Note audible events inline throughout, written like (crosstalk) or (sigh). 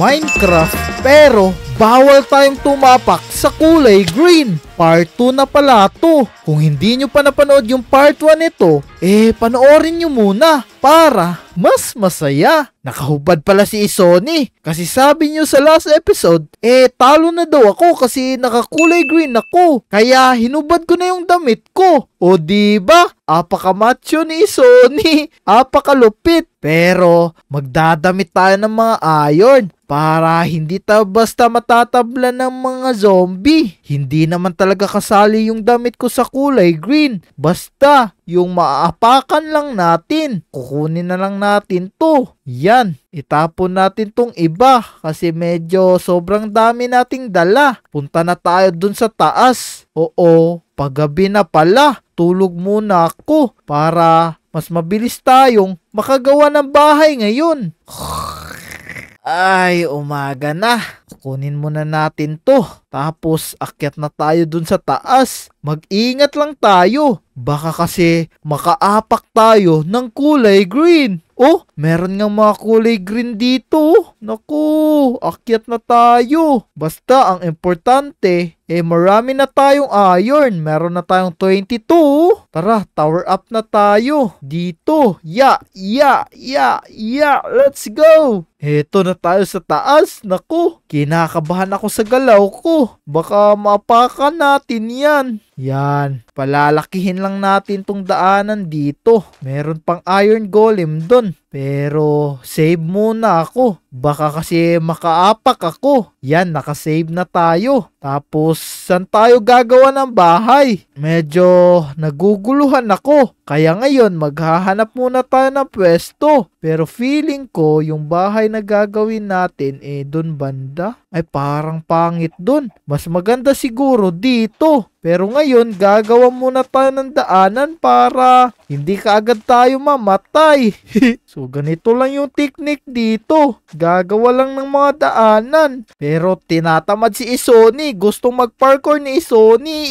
Minecraft pero bawal tayong tumapak sa kulay green. Part 2 na pala to. Kung hindi nyo pa napanood yung part 1 nito, eh panoorin nyo muna para mas masaya. Nakahubad pala si Isoni kasi sabi nyo sa last episode, eh talo na daw ako kasi nakakulay green ako kaya hinubad ko na yung damit ko. O diba? Apakamacho ni Isoni, (laughs) apakalupit. Pero magdadamit tayo ng mga iron para hindi tayo basta matatabla ng mga zombie. Hindi naman talaga talaga kasali yung damit ko sa kulay green. Basta, yung maaapakan lang natin. Kukunin na lang natin to. Yan, itapon natin tong iba kasi medyo sobrang dami nating dala. Punta na tayo dun sa taas. Oo, paggabi na pala. Tulog muna ako para mas mabilis tayong makagawa ng bahay ngayon. Ay, umaga na. Kunin muna natin to. Tapos, akyat na tayo dun sa taas. Mag-ingat lang tayo. Baka kasi makaapak tayo ng kulay green. Oh, meron nga mga kulay green dito. Oh. Naku, akyat na tayo. Basta ang importante, eh marami na tayong iron. Meron na tayong 22. Tara, tower up na tayo. Dito. Ya, yeah, ya, yeah, ya, yeah, ya. Let's go. Eto na tayo sa taas. Naku, kinakabahan ako sa galaw ko. Baka mapakan natin yan. Yan. Palalakihin lang natin tong daanan dito. Meron pang iron golem dun. Pero save muna ako. Baka kasi makaapak ako. Yan, nakasave na tayo. Tapos, saan tayo gagawa ng bahay? Medyo naguguluhan ako. Kaya ngayon, maghahanap muna tayo ng pwesto. Pero feeling ko, yung bahay na gagawin natin, eh, dun banda. Ay, parang pangit dun. Mas maganda siguro dito. Pero ngayon, gagawa muna tayo ng daanan para hindi kaagad tayo mamatay. (laughs) so, So ganito lang yung technique dito. Gagawa lang ng mga daanan. Pero tinatamad si Isoni. Gustong mag-parkour ni Isoni. (laughs)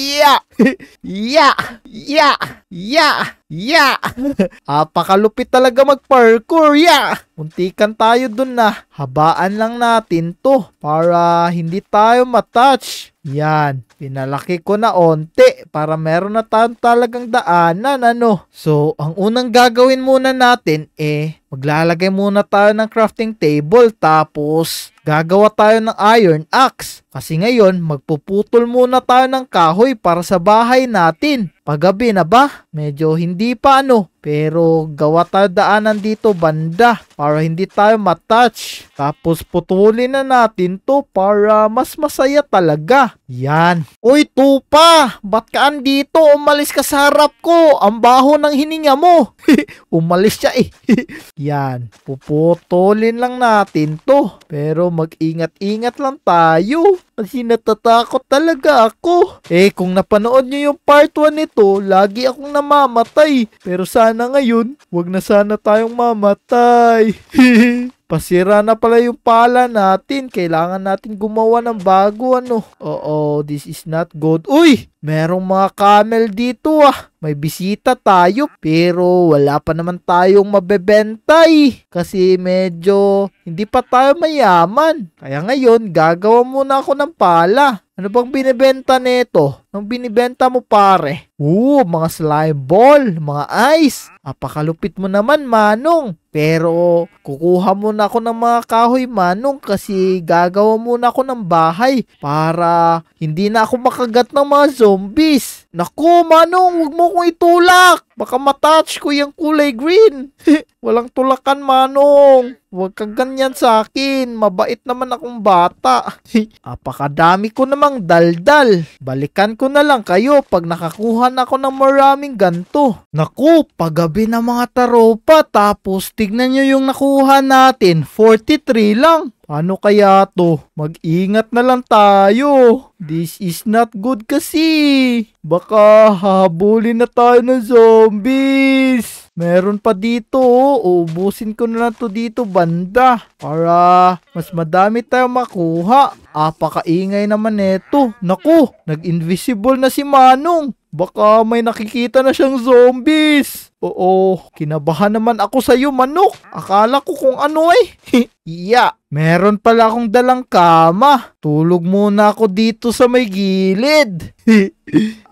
Yeah! yeah! Yeah! Yeah! Yeah! (laughs) Apakalupit talaga mag-parkour. Yeah! Muntikan tayo dun na. Habaan lang natin to para hindi tayo matouch. Yan, pinalaki ko na onte para meron na tayong talagang daanan ano. So, ang unang gagawin muna natin eh Maglalagay muna tayo ng crafting table tapos gagawa tayo ng iron axe. Kasi ngayon, magpuputol muna tayo ng kahoy para sa bahay natin. Paggabi na ba? Medyo hindi pa ano. Pero gawa tayo daanan dito banda para hindi tayo matouch. Tapos putulin na natin to para mas masaya talaga. Yan. Uy, tupa! Ba't ka andito? Umalis ka sa harap ko. Ang baho ng hininga mo. (laughs) Umalis siya eh. (laughs) Yan. Puputulin lang natin to. Pero mag-ingat-ingat lang tayo. Kasi natatakot talaga ako. Eh, kung napanood nyo yung part 1 nito, lagi akong namamatay. Pero sana ngayon, wag na sana tayong mamatay. (laughs) Pasira na pala yung pala natin. Kailangan natin gumawa ng bago, ano. Oo, this is not good. Uy! merong mga camel dito ah. May bisita tayo pero wala pa naman tayong mabebenta eh. Kasi medyo hindi pa tayo mayaman. Kaya ngayon gagawa muna ako ng pala. Ano bang binibenta nito? Nung binibenta mo pare? Oo, mga slime ball, mga ice. Apakalupit mo naman, Manong. Pero kukuha muna ako ng mga kahoy, Manong, kasi gagawa muna ako ng bahay para hindi na ako makagat ng mga zombies. Naku, manong, wag mo kong itulak. Baka matouch ko yung kulay green. (laughs) Walang tulakan, manong. Huwag kang ganyan sa akin. Mabait naman akong bata. (laughs) Apakadami ko namang daldal. Balikan ko na lang kayo pag nakakuha na ako ng maraming ganto. Naku, paggabi na mga taropa. Tapos tignan nyo yung nakuha natin. 43 lang. Ano kaya to? Mag-ingat na lang tayo. This is not good kasi. Baka habulin na tayo ng zombie zombies! Meron pa dito, oh. Ubusin ko na lang to dito, banda. Para mas madami tayong makuha. Apakaingay naman neto. Naku, nag-invisible na si Manong. Baka may nakikita na siyang zombies. Oo, kinabahan naman ako sa iyo, manok. Akala ko kung ano eh. (laughs) Iya, meron pala akong dalang kama. Tulog muna ako dito sa may gilid. (laughs)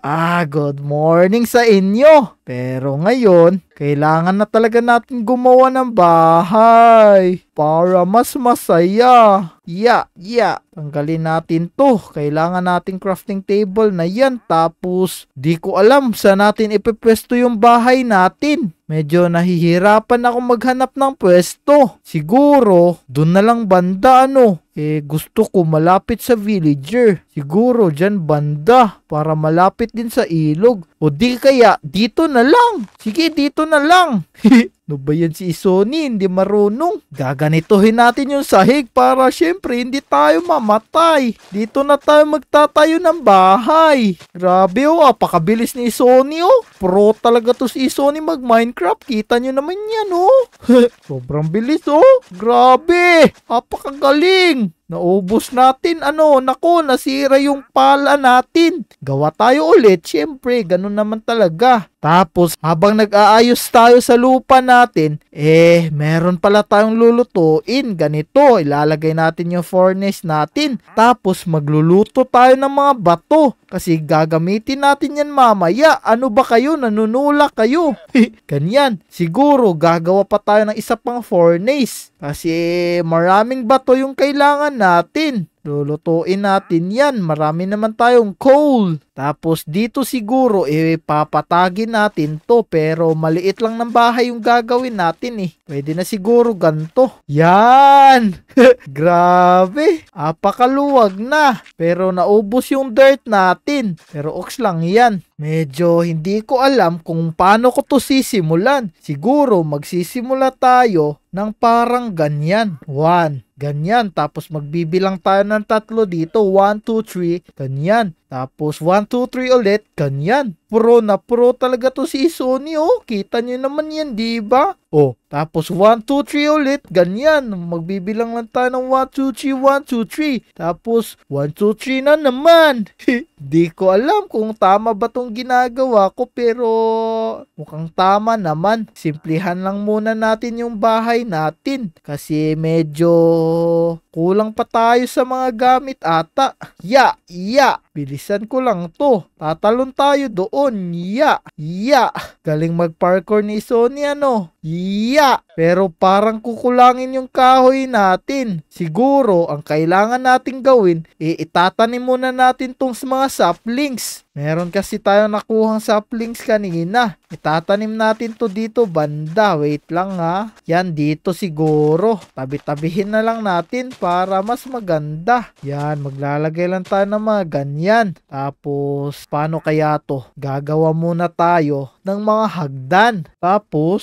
ah, good morning sa inyo. Pero ngayon, kailangan na talaga natin gumawa ng bahay para mas masaya. Yeah, yeah. Tanggalin natin to. Kailangan natin crafting table na yan. Tapos, di ko alam saan natin ipipwesto yung bahay natin. Medyo nahihirapan ako maghanap ng pwesto. Siguro, doon na lang banda ano. Eh, gusto ko malapit sa villager. Siguro dyan banda para malapit din sa ilog. O di kaya dito na lang. Sige dito na lang. (laughs) no ba yan si Isoni? Hindi marunong. Gaganitohin natin yung sahig para syempre hindi tayo mamatay. Dito na tayo magtatayo ng bahay. Grabe oh, apakabilis ni Isoni oh. Pro talaga to si Isoni mag Minecraft. Kita nyo naman yan oh. (laughs) Sobrang bilis oh. Grabe. Apakagaling. Naubos natin, ano, nako, nasira yung pala natin. Gawa tayo ulit, syempre, ganun naman talaga. Tapos habang nag-aayos tayo sa lupa natin, eh meron pala tayong lulutuin. Ganito, ilalagay natin yung furnace natin. Tapos magluluto tayo ng mga bato kasi gagamitin natin yan mamaya. Ano ba kayo? Nanunula kayo. (laughs) Ganyan. Siguro gagawa pa tayo ng isa pang furnace kasi eh, maraming bato yung kailangan natin. Lulutuin natin yan. Marami naman tayong coal. Tapos dito siguro, ipapatagin eh, natin to. Pero maliit lang ng bahay yung gagawin natin eh. Pwede na siguro ganto. Yan! (laughs) Grabe! Apakaluwag na. Pero naubos yung dirt natin. Pero ox lang yan. Medyo hindi ko alam kung paano ko to sisimulan. Siguro magsisimula tayo ng parang ganyan. 1, Ganyan. Tapos magbibilang tayo ng tatlo dito. 1, 2, 3. Ganyan. Tapos 1, 2, 3 ulit, ganyan. Pro na pro talaga to si Sony, oh. Kita nyo naman yan, di ba? Oh, tapos 1, 2, 3 ulit, ganyan. Magbibilang lang tayo ng 1, 2, 3, 1, 2, 3. Tapos 1, 2, 3 na naman. (laughs) di ko alam kung tama ba tong ginagawa ko pero mukhang tama naman. Simplihan lang muna natin yung bahay natin kasi medyo kulang pa tayo sa mga gamit ata. Ya, yeah, ya. Yeah. Bilis bilisan ko lang to. Tatalon tayo doon. Ya! Ya! Galing mag-parkour ni Sonya no? Ya! Pero parang kukulangin yung kahoy natin. Siguro, ang kailangan natin gawin, e, itatanim muna natin tong mga saplings. Meron kasi tayo nakuhang saplings kanina. Itatanim natin to dito banda. Wait lang ha. Yan dito siguro. Tabi-tabihin na lang natin para mas maganda. Yan, maglalagay lang tayo ng mga ganyan. Tapos, paano kaya to? Gagawa muna tayo ng mga hagdan. Tapos,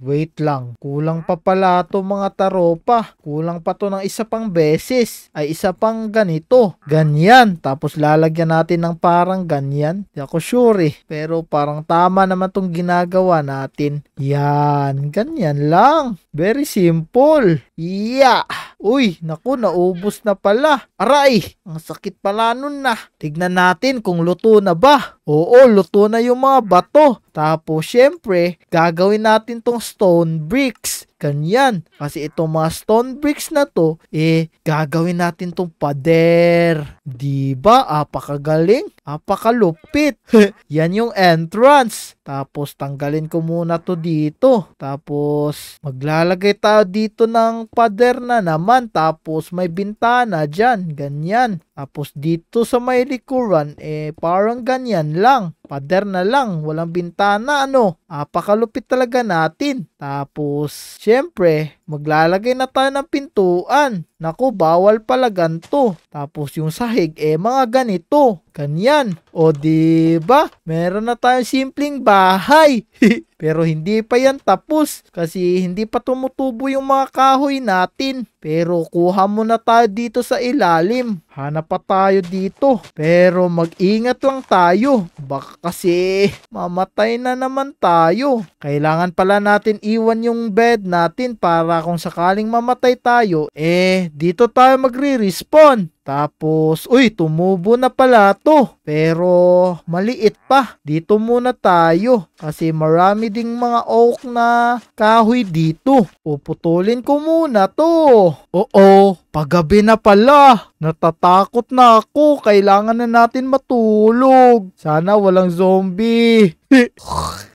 wait lang. Kulang pa pala to mga taropa. Kulang pa to ng isa pang beses. Ay isa pang ganito. Ganyan. Tapos lalagyan natin ng parang ganyan. Di ako sure eh. Pero parang tama naman tong ginagawa natin. Yan. Ganyan lang. Very simple. Yeah. Uy, naku, naubos na pala. Aray, ang sakit pala nun na. Ah. Tignan natin kung luto na ba. Oo, luto na yung mga bato. Tapos, syempre, gagawin natin tong stone bricks. Ganyan. Kasi itong mga stone bricks na to, eh, gagawin natin tong pader. Diba? Apakagaling? Apakalupit. (laughs) Yan yung entrance. Tapos tanggalin ko muna to dito. Tapos maglalagay tayo dito ng pader na naman. Tapos may bintana dyan. Ganyan. Tapos dito sa may likuran, eh parang ganyan lang. Pader na lang, walang bintana ano. Apakalupit talaga natin. Tapos, syempre, maglalagay na tayo ng pintuan. Naku, bawal pala ganito. Tapos yung sahig, eh mga ganito. Ganyan. O ba? Diba? Meron na tayong simpleng bahay. (laughs) Pero hindi pa yan tapos kasi hindi pa tumutubo yung mga kahoy natin. Pero kuha muna tayo dito sa ilalim. Hanap pa tayo dito. Pero mag-ingat lang tayo. Baka kasi mamatay na naman tayo. Kailangan pala natin iwan yung bed natin para kung sakaling mamatay tayo, eh dito tayo magre respond tapos, uy, tumubo na pala to. Pero, maliit pa. Dito muna tayo. Kasi marami ding mga oak na kahoy dito. Puputulin ko muna to. Oo, paggabi na pala. Natatakot na ako. Kailangan na natin matulog. Sana walang zombie. (laughs)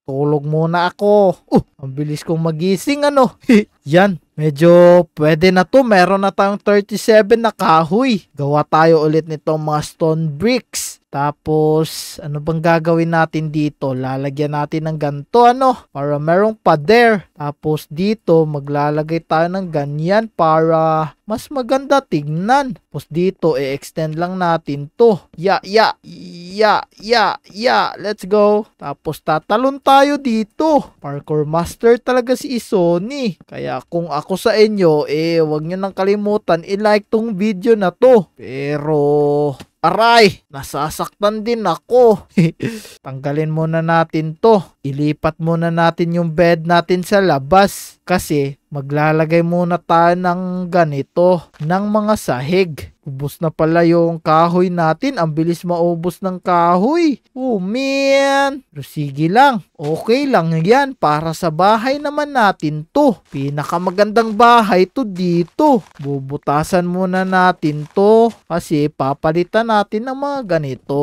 Tulog muna ako. uh, ang bilis kong magising ano. (laughs) Yan, Medyo pwede na to. Meron na tayong 37 na kahoy. Gawa tayo ulit nitong mga stone bricks. Tapos, ano bang gagawin natin dito? Lalagyan natin ng ganto ano? Para merong pader. Tapos dito, maglalagay tayo ng ganyan para mas maganda tingnan. Tapos dito, i-extend lang natin to. Ya, yeah, ya, yeah, ya, yeah, ya, ya. Let's go. Tapos tatalon tayo dito. Parkour master talaga si Isoni. Kaya kung ako sa inyo, eh, wag nyo nang kalimutan, i-like tong video na to. Pero, Aray, nasasaktan din ako. (laughs) Tanggalin muna natin to ilipat muna natin yung bed natin sa labas kasi maglalagay muna tayo ng ganito ng mga sahig. Ubus na pala yung kahoy natin. Ang bilis maubos ng kahoy. Oh man! Pero sige lang. Okay lang yan. Para sa bahay naman natin to. Pinakamagandang bahay to dito. Bubutasan muna natin to. Kasi papalitan natin ng mga ganito.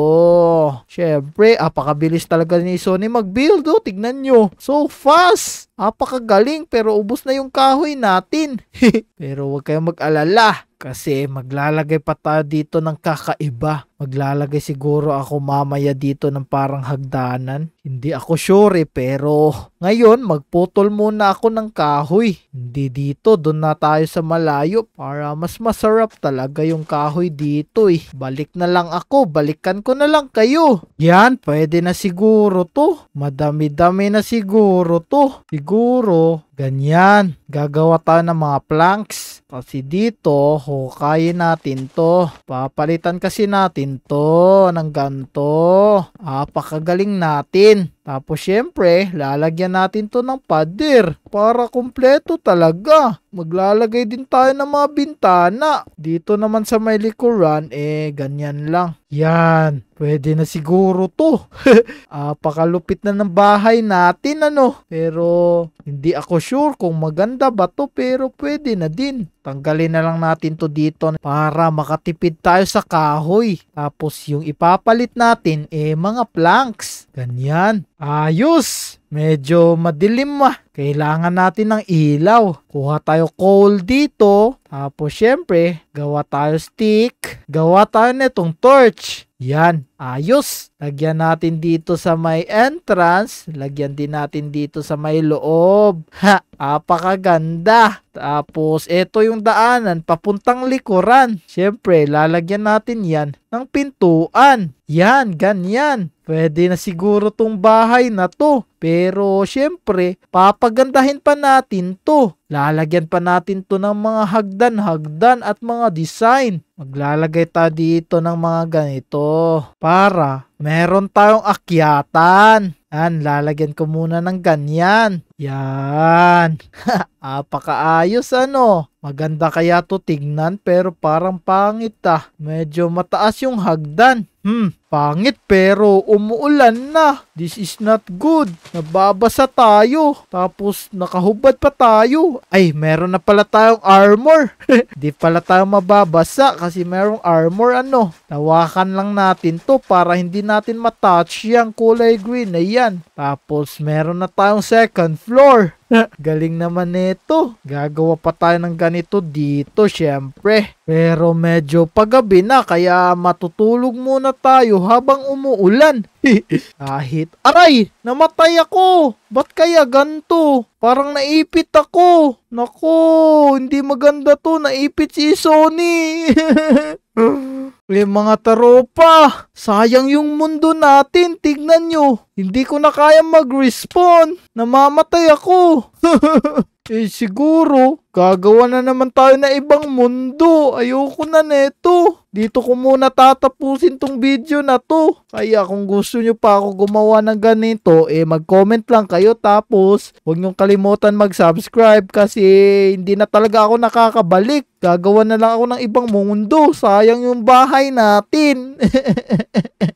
Siyempre, apakabilis talaga ni Sony mag-build oh to, tignan nyo. So fast! Apakagaling pero ubos na yung kahoy natin. (laughs) pero huwag kayong mag-alala. Kasi maglalagay pa tayo dito ng kakaiba. Maglalagay siguro ako mamaya dito ng parang hagdanan. Hindi ako sure eh, pero ngayon magputol muna ako ng kahoy. Hindi dito, doon na tayo sa malayo para mas masarap talaga yung kahoy dito eh. Balik na lang ako, balikan ko na lang kayo. Yan, pwede na siguro to. Madami-dami na siguro to. Siguro, ganyan. Gagawa tayo ng mga planks kasi dito, hukayin natin to. Papalitan kasi natin to ng ganto. ah, pakagaling natin. Tapos syempre, lalagyan natin to ng pader para kumpleto talaga. Maglalagay din tayo ng mga bintana. Dito naman sa may likuran, eh ganyan lang. Yan, pwede na siguro to. ah, (laughs) pakalupit na ng bahay natin ano. Pero hindi ako sure kung maganda ba to pero pwede na din. Tanggalin na lang natin to dito para makatipid tayo sa kahoy. Tapos yung ipapalit natin eh mga planks. Ganyan. Ayos! Medyo madilim ah. Kailangan natin ng ilaw. Kuha tayo coal dito. Tapos syempre, gawa tayo stick. Gawa tayo netong torch. Yan, ayos. Lagyan natin dito sa may entrance. Lagyan din natin dito sa may loob. Ha, apakaganda. Tapos, eto yung daanan papuntang likuran. Syempre, lalagyan natin yan ng pintuan. Yan, ganyan. Pwede na siguro tong bahay na to. Pero syempre, papagandahin pa natin to. Lalagyan pa natin to ng mga hagdan-hagdan at mga design. Maglalagay ta dito ng mga ganito para meron tayong akyatan. Yan, lalagyan ko muna ng ganyan. Yan. (laughs) Apakaayos ano. Maganda kaya to tignan pero parang pangit ah. Medyo mataas yung hagdan. Hmm, pangit pero umuulan na. This is not good. Nababasa tayo. Tapos nakahubad pa tayo. Ay, meron na pala tayong armor. (laughs) Di pala tayo mababasa kasi merong armor ano. Tawakan lang natin to para hindi natin matouch yung kulay green na yan. Tapos meron na tayong second floor. Galing naman nito. Gagawa pa tayo ng ganito dito, syempre. Pero medyo paggabi na kaya matutulog muna tayo habang umuulan. (laughs) Kahit aray, namatay ako. Ba't kaya ganto? Parang naipit ako. Nako, hindi maganda to. Naipit si Sony. (laughs) Eh mga taropa, sayang yung mundo natin, tignan nyo. Hindi ko na kaya mag-respond. Namamatay ako. (laughs) Eh siguro, gagawa na naman tayo na ibang mundo. Ayoko na neto. Dito ko muna tatapusin tong video na to. Kaya kung gusto nyo pa ako gumawa ng ganito, eh mag-comment lang kayo. Tapos, huwag nyong kalimutan mag-subscribe kasi hindi na talaga ako nakakabalik. Gagawa na lang ako ng ibang mundo. Sayang yung bahay natin. (laughs)